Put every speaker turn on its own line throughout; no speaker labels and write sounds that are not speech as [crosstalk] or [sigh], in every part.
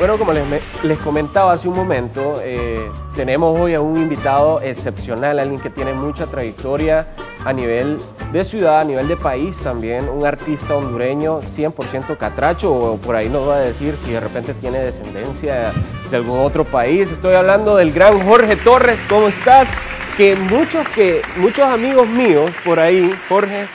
Bueno, como les, les, comentaba hace un momento, eh, tenemos hoy a un invitado excepcional, alguien que tiene mucha trayectoria a nivel de ciudad, a nivel de país también, un artista hondureño 100% catracho, o por ahí nos va a decir si de repente tiene descendencia de algún otro país. Estoy hablando del gran Jorge Torres, ¿cómo estás? Que muchos, que, muchos amigos míos por ahí, Jorge,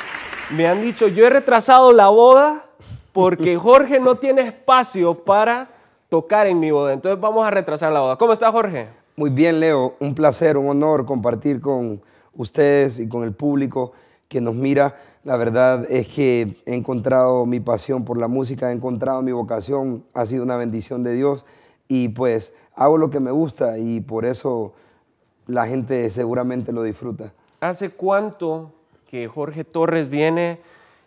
me han dicho, yo he retrasado la boda porque Jorge no tiene espacio para tocar en mi boda. Entonces vamos a retrasar la boda. ¿Cómo está Jorge?
Muy bien, Leo. Un placer, un honor compartir con ustedes y con el público que nos mira. La verdad es que he encontrado mi pasión por la música, he encontrado mi vocación, ha sido una bendición de Dios y pues hago lo que me gusta y por eso la gente seguramente lo disfruta.
¿Hace cuánto que Jorge Torres viene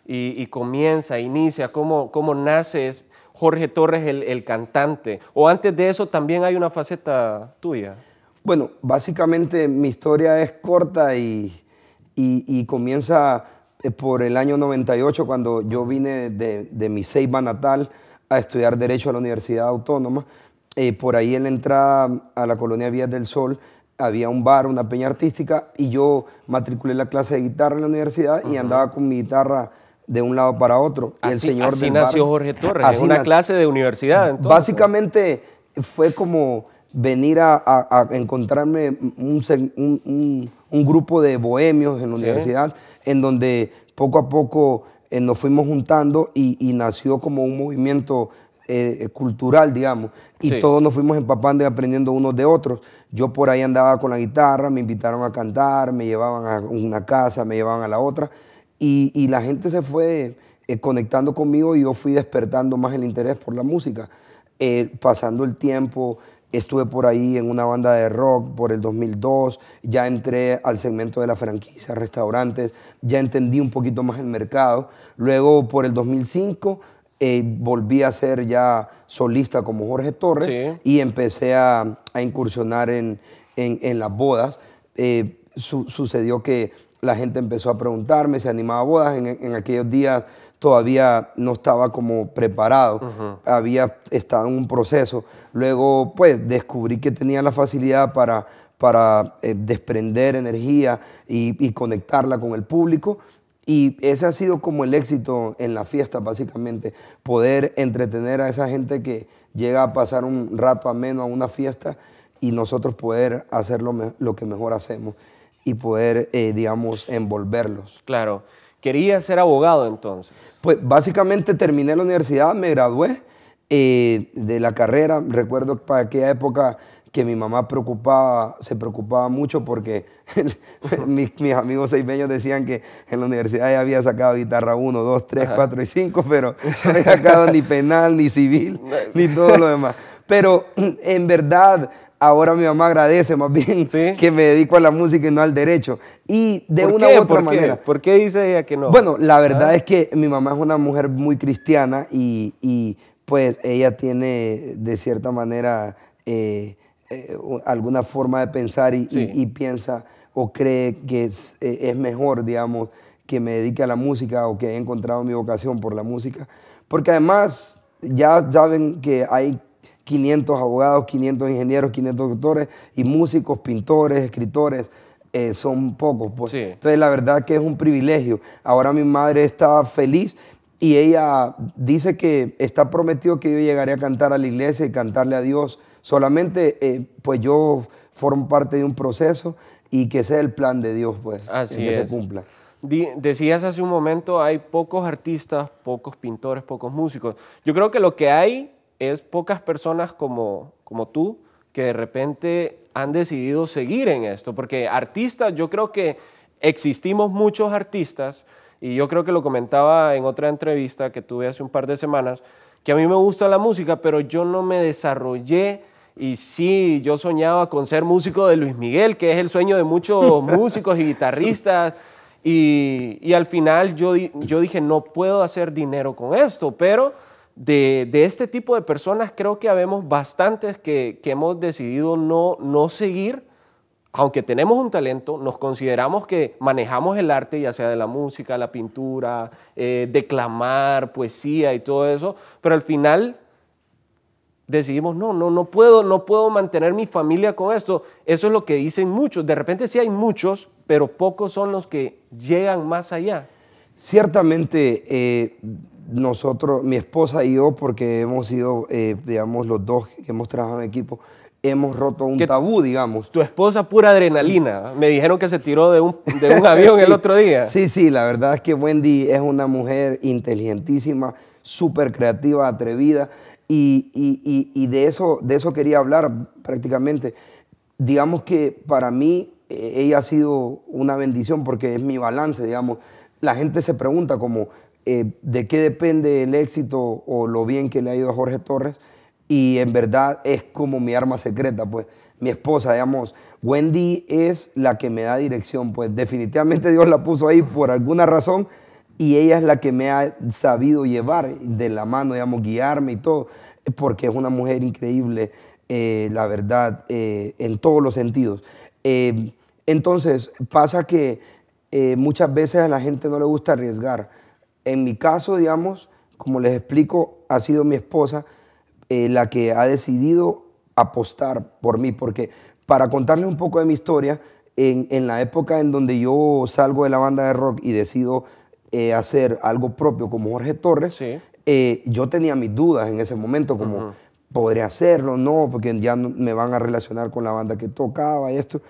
y, comienza, inicia? ¿Cómo, cómo naces? Jorge Torres, el, cantante. O antes de eso también hay una faceta tuya.
Bueno, básicamente mi historia es corta y, y, comienza eh, por el año 98, cuando yo vine de, mi seiba natal a estudiar Derecho a la Universidad Autónoma. Eh, por ahí en la entrada a la colonia Vías del Sol había un bar, una peña artística, y yo matriculé la clase de guitarra en la universidad y andaba con mi guitarra de un lado para otro. el señor nació Jorge Torres, una
clase de universidad.
Básicamente fue como venir a, encontrarme un, grupo de bohemios en la universidad, en donde poco a poco eh, nos fuimos juntando y, nació como un movimiento eh, cultural, digamos, y todos nos fuimos empapando y aprendiendo unos de otros. Yo por ahí andaba con la guitarra, me invitaron a cantar, me llevaban a una casa, me llevaban a la otra, y, la gente se fue eh, conectando conmigo y yo fui despertando más el interés por la música. Eh, pasando el tiempo, estuve por ahí en una banda de rock por el 2002, ya entré al segmento de la franquicia, restaurantes, ya entendí un poquito más el mercado. Luego por el 2005 eh, volví a ser ya solista como Jorge Torres y empecé a, incursionar en, las bodas. sucedió que la gente empezó a preguntarme, se animaba a bodas. En, aquellos días todavía no estaba como preparado, había estado en un proceso. Luego, pues, descubrí que tenía la facilidad para, para eh, desprender energía y, conectarla con el público. Y ese ha sido como el éxito en la fiesta, básicamente, poder entretener a esa gente que llega a pasar un rato ameno a una fiesta y nosotros poder hacer lo, lo que mejor hacemos y poder, eh, digamos, envolverlos.
Claro. quería ser abogado entonces?
Pues básicamente terminé la universidad, me gradué eh, de la carrera. Recuerdo para aquella época que mi mamá preocupaba, se preocupaba mucho porque [laughs] mis, mis, amigos seismeños decían que en la universidad ya había sacado guitarra 1, 2, 3, 4 y 5, pero no había sacado ni penal, ni civil, [laughs] ni todo lo demás. Pero [clears throat] en verdad, ahora mi mamá agradece más bien que me dedico a la música y no al derecho. Y de una u otra manera. Qué?
¿Por qué dice ella que no? Bueno, la verdad es
que mi mamá es una mujer muy cristiana y, y pues ella tiene de cierta manera eh, eh, alguna forma de pensar y, piensa o cree que es, eh, es mejor, digamos, que me dedique a la música o que he encontrado mi vocación por la música. Porque además ya saben que hay 500 abogados, 500 ingenieros, 500 doctores y músicos, pintores, escritores. Eh, son pocos. Pues. Entonces, la verdad que es un privilegio. Ahora mi madre está feliz y ella dice que está prometido que yo llegaré a cantar a la iglesia y cantarle a Dios. Solamente, eh, pues yo formo parte de un proceso y que sea el plan de Dios, pues,
Así que se cumpla. decías hace un momento, hay pocos artistas, pocos pintores, pocos músicos. Yo creo que lo que hay es pocas personas como, como tú que de repente han decidido seguir en esto, porque artistas, yo creo que existimos muchos artistas, y yo creo que lo comentaba en otra entrevista que tuve hace un par de semanas, que a mí me gusta la música, pero yo no me desarrollé y sí, yo soñaba con ser músico de Luis Miguel, que es el sueño de muchos [laughs] músicos y guitarristas. Y, y al final yo, yo dije, no puedo hacer dinero con esto, pero de, este tipo de personas creo que habemos bastantes que, hemos decidido no, no seguir, aunque tenemos un talento, nos consideramos que manejamos el arte, ya sea de la música, la pintura, eh, declamar, poesía y todo eso, pero al final decidimos, no, no, no puedo, no puedo mantener mi familia con esto. Eso es lo que dicen muchos. De repente sí hay muchos, pero pocos son los que llegan más allá.
Ciertamente, eh, nosotros, mi esposa y yo, porque hemos sido, eh, digamos, los dos que hemos trabajado en equipo, hemos roto un tabú, digamos. Tu esposa pura adrenalina. Me dijeron que se tiró de un, [laughs] avión el otro día. Sí, sí, la verdad es que Wendy es una mujer inteligentísima, súper creativa, atrevida, y, y, de, eso, de eso quería hablar prácticamente. Digamos que para mí eh, ella ha sido una bendición porque es mi balance, digamos. La gente se pregunta como, eh, de qué depende el éxito o lo bien que le ha ido a Jorge Torres. Y en verdad es como mi arma secreta, pues mi esposa, digamos, Wendy es la que me da dirección, pues definitivamente Dios la puso ahí por alguna razón y ella es la que me ha sabido llevar de la mano, digamos, guiarme y todo, porque es una mujer increíble, eh, la verdad, eh, en todos los sentidos. entonces, pasa que muchas veces a la gente no le gusta arriesgar en mi caso, digamos, como les explico, ha sido mi esposa eh, la que ha decidido apostar por mí, porque para contarles un poco de mi historia, en, la época en donde yo salgo de la banda de rock y decido eh, hacer algo propio como Jorge Torres, eh, yo tenía mis dudas en ese momento, como podré hacerlo, no, porque ya me van a relacionar con la banda que tocaba y esto.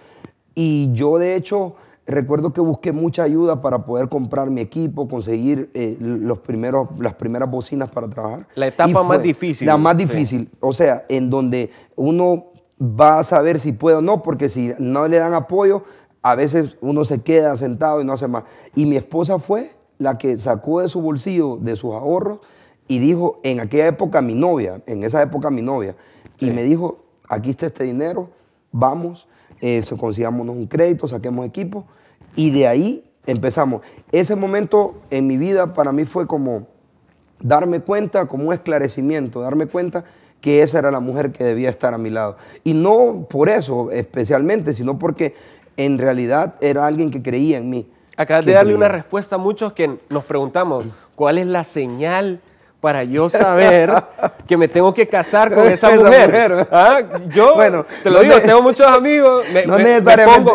Y yo de hecho Recuerdo que busqué mucha ayuda para poder comprar mi equipo, conseguir eh, los primeros, las primeras bocinas para trabajar. La etapa más difícil. La más difícil, o sea, en donde uno va a saber si puede o no, porque si no le dan apoyo, a veces uno se queda sentado y no hace más. Y mi esposa fue la que sacó de su bolsillo, de sus ahorros, y dijo, en aquella época mi novia, en esa época mi novia, y me dijo, aquí está este dinero, vamos consigamos consigámonos un crédito, saquemos equipo y de ahí empezamos. Ese momento en mi vida para mí fue como darme cuenta, como un esclarecimiento, darme cuenta que esa era la mujer que debía estar a mi lado. Y no por eso especialmente, sino porque en realidad era alguien que creía en mí. Acabas de darle una
respuesta a muchos que nos preguntamos, ¿cuál es la señal? para yo saber [laughs] que me tengo que casar con esa, mujer. Ah, yo, bueno, te lo digo, tengo muchos amigos, me, no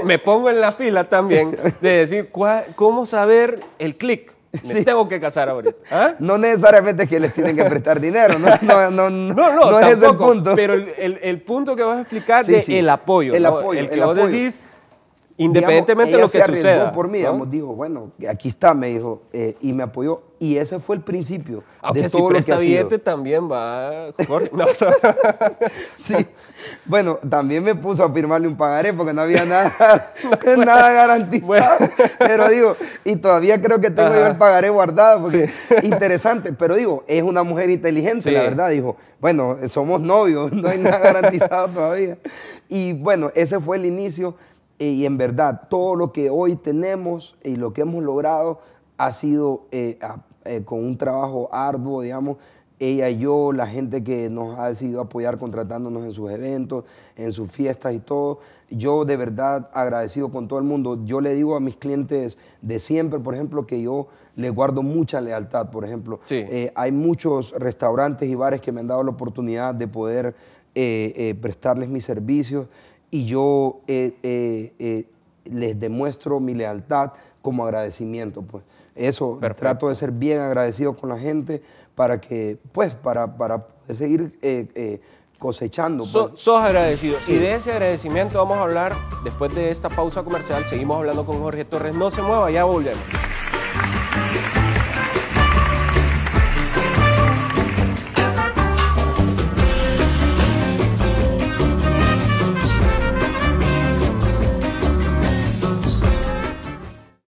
Me, pongo, en la fila también de decir, ¿cómo saber el clic? Me tengo que casar ahorita.
¿ah? No necesariamente que les tienen que prestar dinero, no, no, no, no, [laughs] es el punto.
Pero el, punto que vas a explicar es el apoyo, el apoyo, el que vos decís, Independientemente de lo que se suceda. por mí, digamos,
dijo, bueno, aquí está, me dijo, eh, y me apoyó. Y ese fue el principio de todo si lo que billete
también va, Jorge.
[laughs] [laughs] sí, bueno, también me puso a firmarle un pagaré porque no había nada, [laughs] nada garantizado. Pero digo, y todavía creo que tengo el pagaré guardado porque interesante. Pero digo, es una mujer inteligente, la verdad. Dijo, bueno, somos novios, no hay nada garantizado todavía. Y bueno, ese fue el inicio eh, y en verdad, todo lo que hoy tenemos y lo que hemos logrado ha sido eh, eh, con un trabajo arduo, digamos, ella y yo, la gente que nos ha decidido apoyar contratándonos en sus eventos, en sus fiestas y todo. Yo de verdad agradecido con todo el mundo. Yo le digo a mis clientes de siempre, por ejemplo, que yo les guardo mucha lealtad, por ejemplo. hay muchos restaurantes y bares que me han dado la oportunidad de poder prestarles mis servicios y yo eh, eh, eh, les demuestro mi lealtad como agradecimiento. Pues. Eso, trato de ser bien agradecido con la gente para que, pues, para, para seguir cosechando. Pues. Sos agradecido. Y de
ese agradecimiento vamos a hablar después de esta pausa comercial. Seguimos hablando con Jorge Torres. No se mueva, ya volvemos.